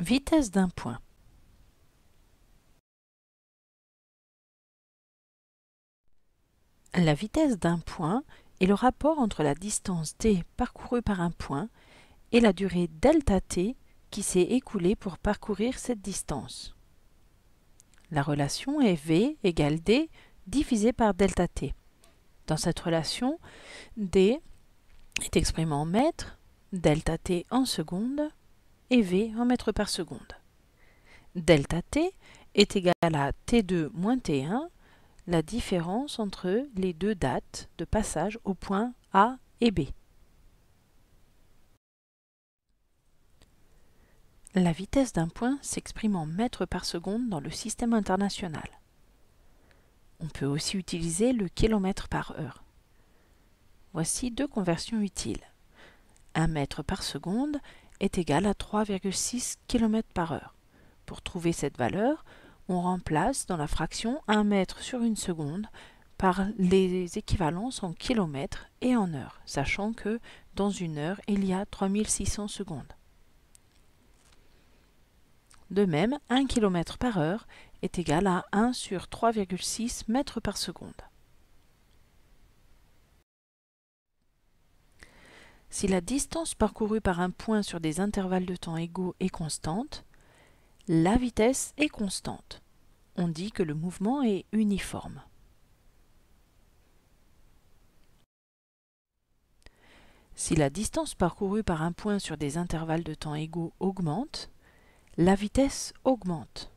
Vitesse d'un point. La vitesse d'un point est le rapport entre la distance d parcourue par un point et la durée delta t qui s'est écoulée pour parcourir cette distance. La relation est v égale d divisé par delta t. Dans cette relation, d est exprimé en mètres, delta t en secondes, et V en mètres par seconde. Delta T est égal à T2 moins T1, la différence entre les deux dates de passage au point A et B. La vitesse d'un point s'exprime en mètres par seconde dans le système international. On peut aussi utiliser le kilomètre par heure. Voici deux conversions utiles. 1 mètre par seconde est égal à 3,6 km par heure. Pour trouver cette valeur, on remplace dans la fraction 1 mètre sur une seconde par les équivalences en kilomètres et en heures, sachant que dans une heure, il y a 3600 secondes. De même, 1 km par heure est égal à 1 sur 3,6 mètres par seconde. si la distance parcourue par un point sur des intervalles de temps égaux est constante, la vitesse est constante. On dit que le mouvement est uniforme. Si la distance parcourue par un point sur des intervalles de temps égaux augmente, la vitesse augmente.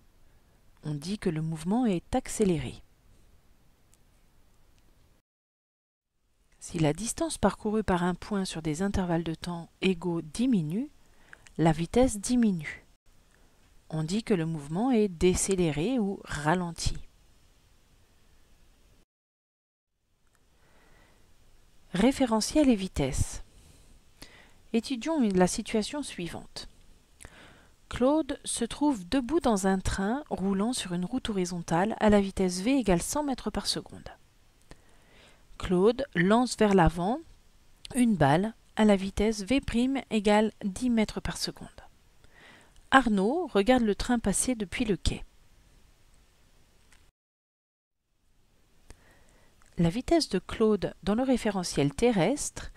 On dit que le mouvement est accéléré. Si la distance parcourue par un point sur des intervalles de temps égaux diminue, la vitesse diminue. On dit que le mouvement est décéléré ou ralenti. Référentiel et vitesse. Étudions la situation suivante. Claude se trouve debout dans un train roulant sur une route horizontale à la vitesse v égale 100 mètres par seconde. Claude lance vers l'avant une balle à la vitesse V' égale 10 mètres par seconde. Arnaud regarde le train passer depuis le quai. La vitesse de Claude dans le référentiel terrestre,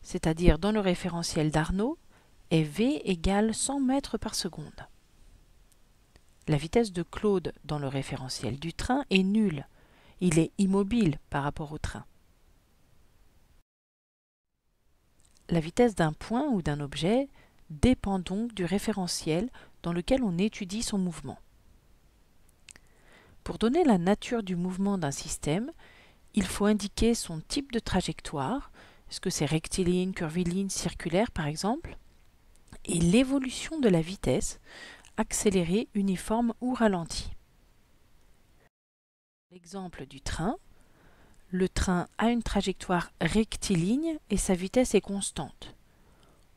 c'est-à-dire dans le référentiel d'Arnaud, est V égale 100 mètres par seconde. La vitesse de Claude dans le référentiel du train est nulle. Il est immobile par rapport au train. La vitesse d'un point ou d'un objet dépend donc du référentiel dans lequel on étudie son mouvement. Pour donner la nature du mouvement d'un système, il faut indiquer son type de trajectoire, est-ce que c'est rectiligne, curviligne, circulaire par exemple, et l'évolution de la vitesse, accélérée, uniforme ou ralentie. L'exemple du train, le train a une trajectoire rectiligne et sa vitesse est constante.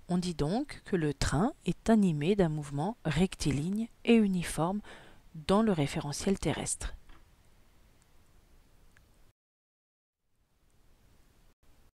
On dit donc que le train est animé d'un mouvement rectiligne et uniforme dans le référentiel terrestre.